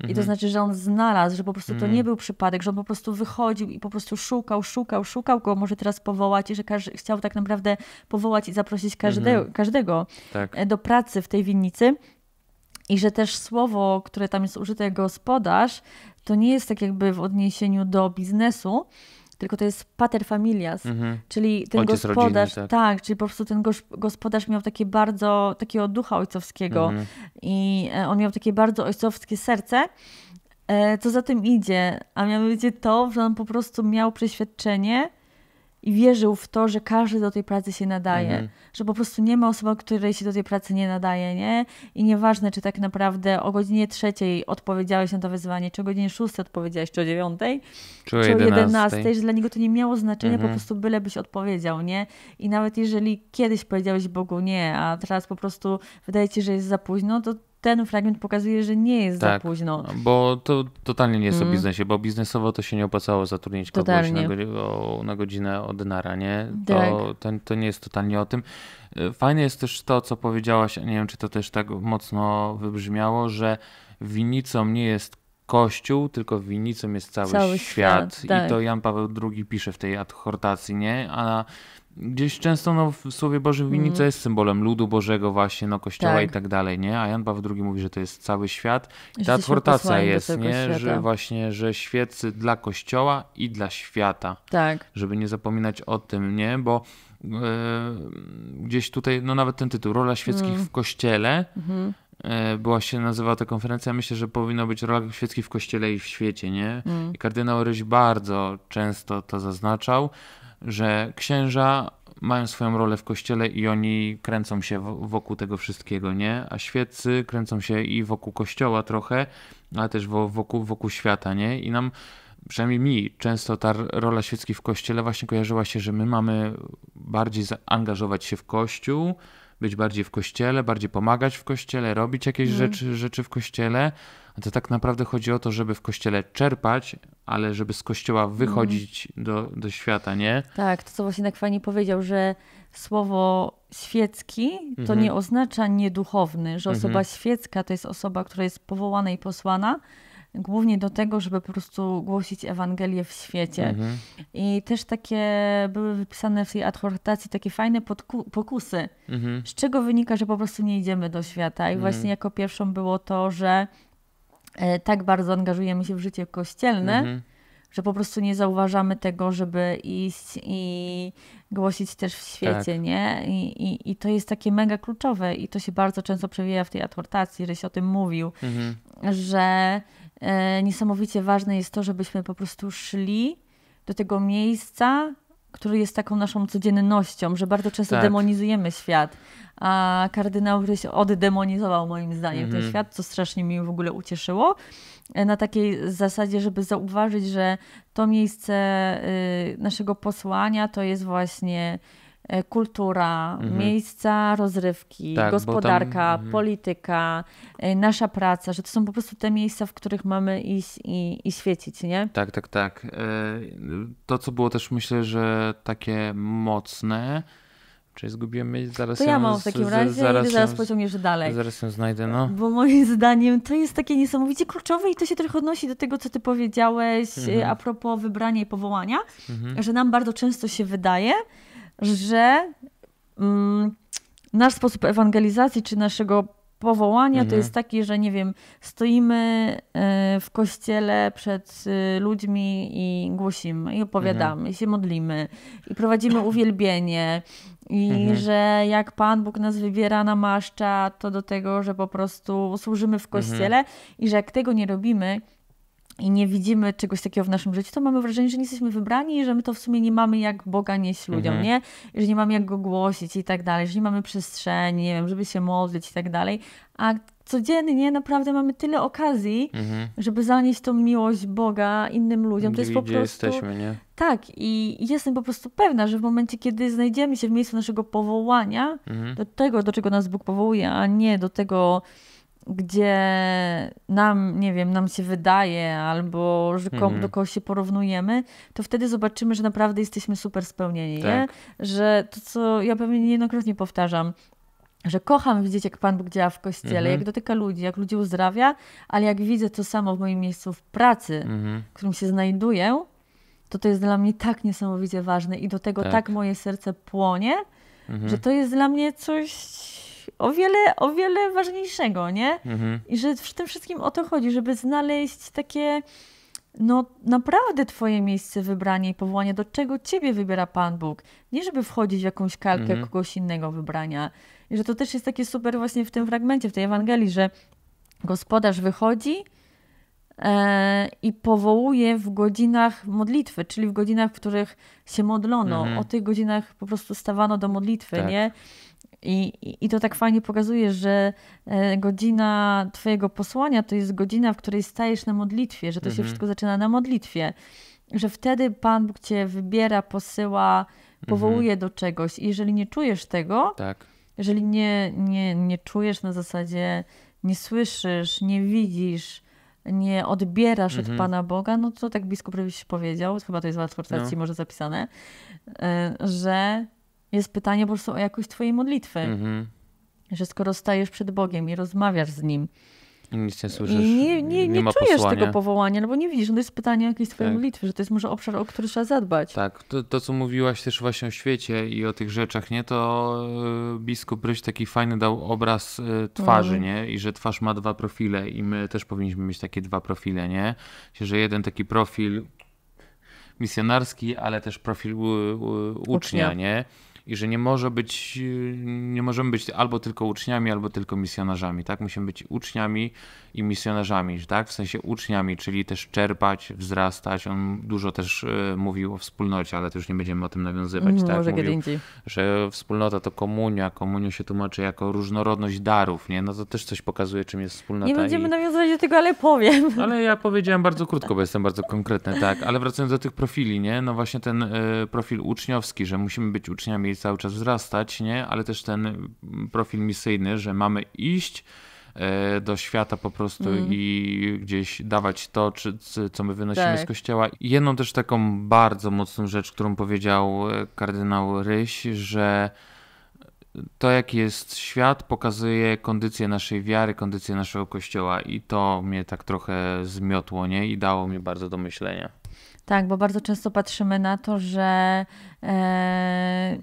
i to mhm. znaczy, że on znalazł, że po prostu to nie mhm. był przypadek, że on po prostu wychodził i po prostu szukał, szukał, szukał go może teraz powołać i że każdy chciał tak naprawdę powołać i zaprosić każde- mhm. każdego tak. E, do pracy w tej winnicy. I że też słowo, które tam jest użyte, gospodarz, to nie jest tak jakby w odniesieniu do biznesu, tylko to jest pater familias, mhm. czyli ten Ojciec gospodarz, rodziny, tak. tak. czyli po prostu ten gospodarz miał takie bardzo, takiego ducha ojcowskiego mhm. i e, on miał takie bardzo ojcowskie serce, e, co za tym idzie, a mianowicie to, że on po prostu miał przeświadczenie, i wierzył w to, że każdy do tej pracy się nadaje, mhm. że po prostu nie ma osoby, której się do tej pracy nie nadaje, nie? I nieważne, czy tak naprawdę o godzinie trzeciej odpowiedziałeś na to wezwanie, czy o godzinie szóstej odpowiedziałeś, czy o dziewiątej, czy o jedenastej, że dla niego to nie miało znaczenia, mhm. po prostu byle byś odpowiedział, nie? I nawet jeżeli kiedyś powiedziałeś Bogu nie, a teraz po prostu wydaje ci, że jest za późno, to ten fragment pokazuje, że nie jest tak, za późno. Bo to totalnie nie jest mm. o mhm. biznesie, bo biznesowo to się nie opłacało zatrudnić kogoś na, go, na, godzinę od nara, nie? To, tak. to, to nie jest totalnie o tym. E, fajne jest też to, co powiedziałaś, nie wiem, czy to też tak mocno wybrzmiało, że winnicą nie jest Kościół, tylko winnicą jest cały, cały świat. świat tak. I to tak. Jan Paweł II pisze w tej adhortacji, nie? A Gdzieś często no, w Słowie Bożym winnica mm. jest symbolem ludu Bożego właśnie, no kościoła tak. i tak dalej, nie? A Jan Paweł II mówi, że to jest cały świat. I ta adwortacja jest, nie? Świata. Że właśnie, że świecy dla kościoła i dla świata. Tak. Żeby nie zapominać o tym, nie? Bo yy, gdzieś tutaj, no nawet ten tytuł, rola świeckich mm. w kościele, mm -hmm była się nazywała ta konferencja, myślę, że powinno być rola świeckich w kościele i w świecie, nie? Mm. I kardynał Ryś bardzo często to zaznaczał, że księża mają swoją rolę w kościele i oni kręcą się wokół tego wszystkiego, nie? A świeccy kręcą się i wokół kościoła trochę, ale też wokół, wokół świata, nie? I nam, przynajmniej mi, często ta rola świeckich w kościele właśnie kojarzyła się, że my mamy bardziej zaangażować się w kościół, być bardziej w kościele, bardziej pomagać w kościele, robić jakieś mm. rzeczy, rzeczy w kościele, to tak naprawdę chodzi o to, żeby w kościele czerpać, ale żeby z kościoła mhm. wychodzić mm. do, do świata, nie? Tak, to co właśnie tak fajnie powiedział, że słowo świecki to mm -hmm. nie oznacza nieduchowny, że osoba mm -hmm. świecka to jest osoba, która jest powołana i posłana, głównie do tego, żeby po prostu głosić Ewangelię w świecie. Mhm. I też takie były wypisane w tej adhortacji takie fajne pokusy, mhm. z czego wynika, że po prostu nie idziemy do świata. I mhm. właśnie jako pierwszą było to, że E, tak bardzo angażujemy się w życie kościelne, mhm. że po prostu nie zauważamy tego, żeby iść i głosić też w świecie, tak. nie? I, i, I, to jest takie mega kluczowe i to się bardzo często przewija w tej adwortacji, że się o tym mówił, mhm. że e, niesamowicie ważne jest to, żebyśmy po prostu szli do tego miejsca, który jest taką naszą codziennością, że bardzo często tak. demonizujemy świat. A kardynał Ryś oddemonizował moim zdaniem mm -hmm. ten mhm. świat, co strasznie mi w ogóle ucieszyło. E, na takiej zasadzie, żeby zauważyć, że to miejsce y, naszego posłania to jest właśnie E, kultura, mhm. miejsca rozrywki, tak, gospodarka, tam... Mhm. polityka, e, nasza praca, że to są po prostu te miejsca, w których mamy iść i, i świecić, nie? Tak, tak, tak. E, to, co było też myślę, że takie mocne, Czyli zgubiłem myśl, zaraz To ja mam w takim z, razie, zaraz, zaraz pociągniesz dalej. Zaraz ją znajdę, no. Bo moim zdaniem to jest takie niesamowicie kluczowe i to się trochę odnosi do tego, co ty powiedziałeś mhm. a propos wybrania i powołania, mhm. że nam bardzo często się wydaje, że mm, nasz sposób ewangelizacji czy naszego powołania mhm. to jest taki, że nie wiem, stoimy e, w kościele przed e, ludźmi i głosimy, i opowiadamy, mhm. i się modlimy, i prowadzimy uwielbienie, i mhm. że jak Pan Bóg nas wybiera, namaszcza, to do tego, że po prostu służymy w mhm. kościele i że jak tego nie robimy, i nie widzimy czegoś takiego w naszym życiu, to mamy wrażenie, że nie jesteśmy wybrani i że my to w sumie nie mamy jak Boga nieść ludziom, mhm. nie? Że nie mamy jak Go głosić i tak dalej, że nie mamy przestrzeni, nie wiem, żeby się modlić i tak dalej. A codziennie naprawdę mamy tyle okazji, mhm. żeby zanieść tą miłość Boga innym ludziom. To jest po prostu. jesteśmy, nie? Tak, i jestem po prostu pewna, że w momencie, kiedy znajdziemy się w miejscu naszego powołania, mhm. do tego, do czego nas Bóg powołuje, a nie do tego, gdzie nam, nie wiem, nam się wydaje albo że mhm. do kogoś się porównujemy, to wtedy zobaczymy, że naprawdę jesteśmy super spełnieni, tak. nie? Że to, co ja pewnie niejednokrotnie powtarzam, że kocham widzieć, jak Pan Bóg działa w kościele, mhm. jak dotyka ludzi, jak ludzi uzdrawia, ale jak widzę to samo w moim miejscu w pracy, mhm. w którym się znajduję, to to jest dla mnie tak niesamowicie ważne i do tego tak, tak moje serce płonie, że mhm. to jest dla mnie coś o wiele, o wiele ważniejszego, nie? Mhm. I że w tym wszystkim o to chodzi, żeby znaleźć takie no naprawdę twoje miejsce, wybranie i powołanie, do czego ciebie wybiera Pan Bóg. Nie żeby wchodzić w jakąś kalkę mhm. kogoś innego wybrania. I że to też jest takie super właśnie w tym fragmencie, w tej Ewangelii, że gospodarz wychodzi E, i powołuje w godzinach modlitwy, czyli w godzinach, w których się modlono. Mhm. O tych godzinach po prostu stawano do modlitwy, tak. nie? I, I to tak fajnie pokazuje, że e, godzina Twojego posłania to jest godzina, w której stajesz na modlitwie, że to mhm. się wszystko zaczyna na modlitwie, że wtedy Pan Bóg Cię wybiera, posyła, mhm. powołuje mhm. do czegoś. I jeżeli nie czujesz tego, tak. jeżeli nie, nie, nie czujesz na zasadzie, nie słyszysz, nie widzisz, nie odbierasz mhm. od Pana Boga, no to tak biskup się powiedział, chyba to jest w adwersacji no. może zapisane, e, że jest pytanie po prostu o jakość Twojej modlitwy. Mhm. Że skoro stajesz przed Bogiem i rozmawiasz z Nim, nic nie słyszysz. I nie, nie, nie, nie czujesz posłania. tego powołania, no bo nie widzisz. No to jest pytanie jakiejś twojej tak. modlitwy, że to jest może obszar, o który trzeba zadbać. Tak, to, to co mówiłaś też właśnie o świecie i o tych rzeczach, nie, to e, biskup Ryś taki fajny dał obraz e, twarzy, mhm. nie, i że twarz ma dwa profile i my też powinniśmy mieć takie dwa profile, nie, że jeden taki profil misjonarski, ale też profil u, u, ucznia, ucznia, nie? i że nie, może być, y, nie możemy być albo tylko uczniami, albo tylko misjonarzami, tak? Musimy być uczniami i misjonarzami, tak? W sensie uczniami, czyli też czerpać, wzrastać. On dużo też y, mówił o wspólnocie, ale to już nie będziemy o tym nawiązywać, mm, tak? Może mówił, kiedy Że wspólnota to komunia, komunia się tłumaczy jako różnorodność darów, nie? No to też coś pokazuje, czym jest wspólnota. Nie będziemy i... nawiązywać do tego, ale powiem. Ale ja powiedziałem bardzo krótko, bo jestem bardzo konkretny, tak? Ale wracając do tych profili, nie? No właśnie ten y, profil uczniowski, że musimy być uczniami cały czas wzrastać, nie? ale też ten profil misyjny, że mamy iść e, do świata po prostu mm. i gdzieś dawać to, czy, co my wynosimy tak. z kościoła. Jedną też taką bardzo mocną rzecz, którą powiedział e, kardynał Ryś, że to, jaki jest świat, pokazuje kondycję naszej wiary, kondycję naszego kościoła, i to mnie tak trochę zmiotło, nie? I dało mi bardzo do myślenia. Tak, bo bardzo często patrzymy na to, że. E,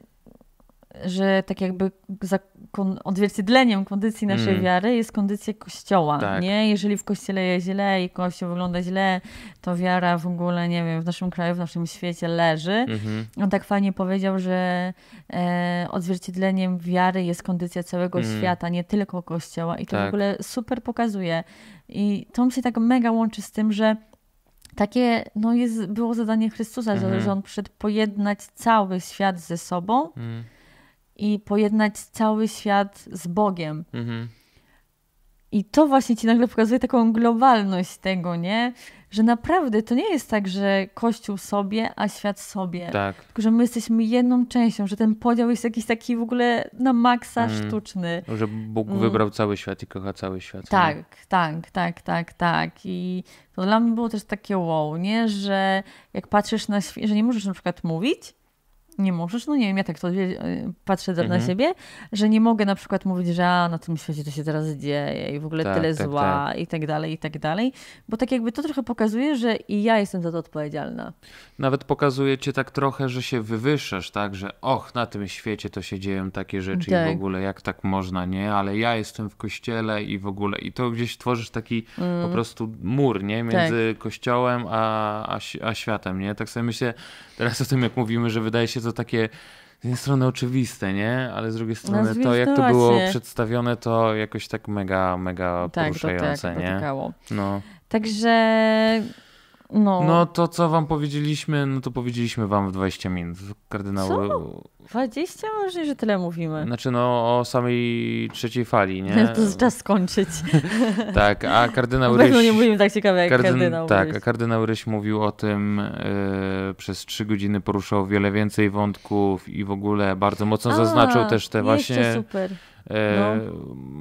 że tak jakby za kon- odzwierciedleniem kondycji naszej mm. wiary jest kondycja kościoła, tak. nie? Jeżeli w kościele jest źle i kościół wygląda źle, to wiara w ogóle, nie wiem, w naszym kraju, w naszym świecie leży. Mm-hmm. On tak fajnie powiedział, że e, odzwierciedleniem wiary jest kondycja całego mm. świata, nie tylko kościoła i to tak. w ogóle super pokazuje. I to mi się tak mega łączy z tym, że takie no jest, było zadanie Chrystusa, mm-hmm. że on przyszedł pojednać cały świat ze sobą. Mm i pojednać cały świat z Bogiem. Mhm. I to właśnie ci nagle pokazuje taką globalność tego, nie? Że naprawdę to nie jest tak, że Kościół sobie, a świat sobie. Tak. Tylko, że my jesteśmy jedną częścią, że ten podział jest jakiś taki w ogóle na maksa mm. sztuczny. Że Bóg mm. wybrał cały świat i kocha cały świat. Tak, nie? tak, tak, tak, tak. I to dla mnie było też takie wow, nie? Że jak patrzysz na świat, że nie możesz na przykład mówić, nie możesz, no nie wiem, ja tak to y, patrzę mhm. na siebie, że nie mogę na przykład mówić, że a, na tym świecie to się teraz dzieje i w ogóle tak, tyle tak, zła tak. i tak dalej, i tak dalej, bo tak jakby to trochę pokazuje, że i ja jestem za to odpowiedzialna. Nawet pokazuje cię tak trochę, że się wywyższasz, tak, że och, na tym świecie to się dzieją takie rzeczy i w tak. ogóle jak tak można, nie, ale ja jestem w kościele i w ogóle i to gdzieś tworzysz taki mm. po prostu mur, nie, tak. między kościołem a, a, a światem, nie, tak sobie myślę teraz o tym, jak mówimy, że wydaje się bardzo takie z jednej strony oczywiste, nie? Ale z drugiej no, strony no, to, jak to było przedstawione, to jakoś tak mega, mega tak, tak poruszające, to tak, nie? Dotykało. No. Także no. no to, co wam powiedzieliśmy, no to powiedzieliśmy wam w 20 minut. Kardynał... Co? 20? Myślę, że tyle mówimy. Znaczy no o samej trzeciej fali, nie? To czas skończyć. tak, a kardynał Ryś... nie mówimy tak ciekawie, jak Kardyn... kardynał Tak, Ryś. a kardynał Ryś mówił o tym yy, przez trzy godziny, poruszał wiele więcej wątków i w ogóle bardzo mocno a, zaznaczył też te właśnie... Super e,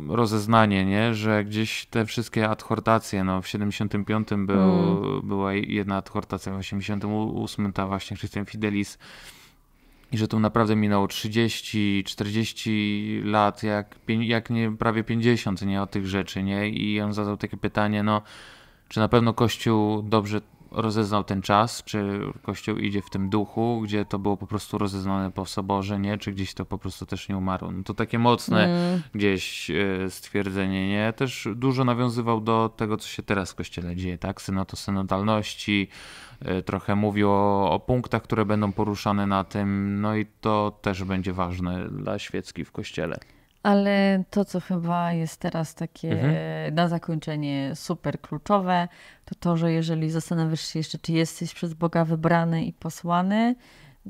no. rozeznanie, nie? że gdzieś te wszystkie adhortacje, no w 75 był, mm. była jedna adhortacja, w 88 ta właśnie Christian Fidelis i że to naprawdę minęło 30, 40 lat, jak, jak nie prawie 50, nie, o tych rzeczy, nie, i on zadał takie pytanie, no, czy na pewno Kościół dobrze rozeznał ten czas, czy Kościół idzie w tym duchu, gdzie to było po prostu rozeznane po soborze, nie? Czy gdzieś to po prostu też nie umarło. No to takie mocne mm. gdzieś e, stwierdzenie, nie? Też dużo nawiązywał do tego, co się teraz w Kościele dzieje, tak? Synoto synodalności, e, trochę mówił o, o punktach, które będą poruszane na tym, no i to też będzie ważne dla świecki w Kościele. Ale to, co chyba jest teraz takie mhm. na zakończenie super kluczowe, to to, że jeżeli zastanawiasz się jeszcze, czy jesteś przez Boga wybrany i posłany,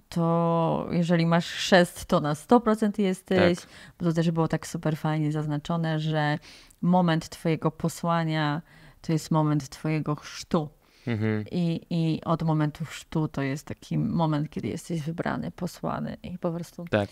to jeżeli masz chrzest, to na 100% jesteś. Tak. Bo to też było tak super fajnie zaznaczone, że moment Twojego posłania to jest moment Twojego chrztu. Mhm. I, I od momentu chrztu to jest taki moment, kiedy jesteś wybrany, posłany i po prostu. Tak.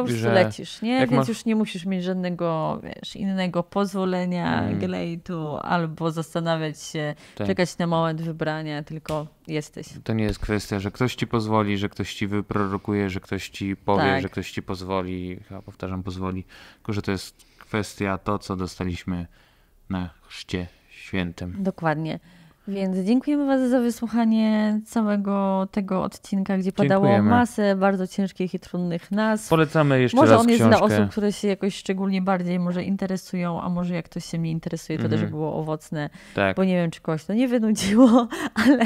To już że lecisz, nie? Więc masz... już nie musisz mieć żadnego, wiesz, innego pozwolenia, mm. glejtu albo zastanawiać się, tak. czekać na moment wybrania, tylko jesteś. To nie jest kwestia, że ktoś ci pozwoli, że ktoś ci wyprorokuje, że ktoś ci powie, tak. że ktoś ci pozwoli, chyba powtarzam, pozwoli, tylko że to jest kwestia to, co dostaliśmy na chrzcie świętym. Dokładnie. Więc dziękujemy Was za wysłuchanie całego tego odcinka, gdzie padało dziękujemy. masę bardzo ciężkich i trudnych nazw. Polecamy jeszcze może raz Może on książkę. jest dla osób, które się jakoś szczególnie bardziej może interesują, a może jak ktoś się mnie interesuje, to mm. też mhm. było owocne, tak. bo nie wiem, czy kogoś to nie wynudziło, ale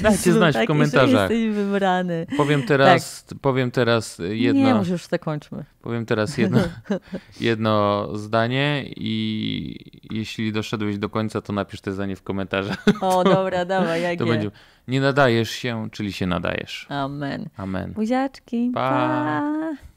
dajcie znać w komentarzach. Jesteś wybrany. Powiem teraz, tak. powiem teraz jedno. Nie, może już to kończmy. Powiem teraz jedno, jedno zdanie i jeśli doszedłeś do końca, to napisz te zdanie w komentarzach. O, to, dobra, dawaj, jak to będzie. Nie nadajesz się, czyli się nadajesz. Amen. Amen. Buziaczki. pa. pa.